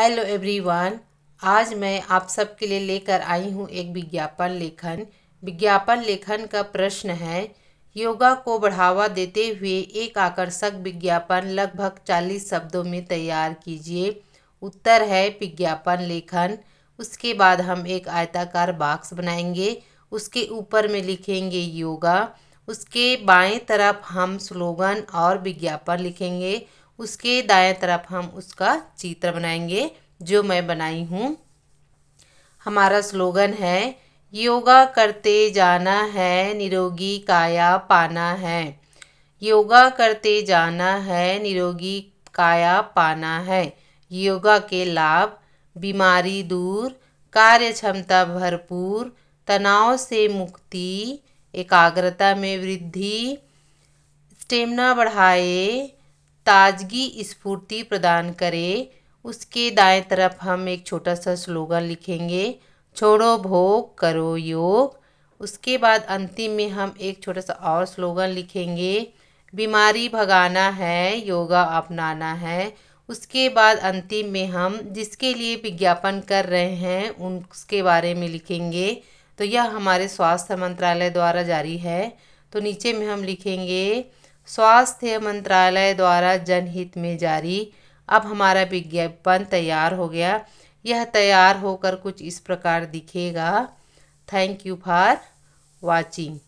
hello everyone आज मैं आप सबके लिए लेकर आई हूँ एक विज्ञापन लेखन विज्ञापन लेखन का प्रश्न है योगा को बढ़ावा देते हुए एक आकर्षक विज्ञापन लगभग चालीस शब्दों में तैयार कीजिए उत्तर है विज्ञापन लेखन उसके बाद हम एक आयताकार बॉक्स बनाएंगे उसके ऊपर में लिखेंगे योगा उसके बाएं तरफ हम स्लोगन और विज्ञापन लिखेंगे उसके दाएं तरफ हम उसका चित्र बनाएंगे जो मैं बनाई हूँ हमारा स्लोगन है योगा करते जाना है निरोगी काया पाना है योगा करते जाना है निरोगी काया पाना है योगा के लाभ बीमारी दूर कार्य क्षमता भरपूर तनाव से मुक्ति एकाग्रता में वृद्धि स्टेमिना बढ़ाए ताजगी स्फूर्ति प्रदान करे उसके दाएं तरफ हम एक छोटा सा स्लोगन लिखेंगे छोड़ो भोग करो योग उसके बाद अंतिम में हम एक छोटा सा और स्लोगन लिखेंगे बीमारी भगाना है योगा अपनाना है उसके बाद अंतिम में हम जिसके लिए विज्ञापन कर रहे हैं उनके बारे में लिखेंगे तो यह हमारे स्वास्थ्य मंत्रालय द्वारा जारी है तो नीचे में हम लिखेंगे स्वास्थ्य मंत्रालय द्वारा जनहित में जारी अब हमारा विज्ञापन तैयार हो गया यह तैयार होकर कुछ इस प्रकार दिखेगा थैंक यू फॉर वाचिंग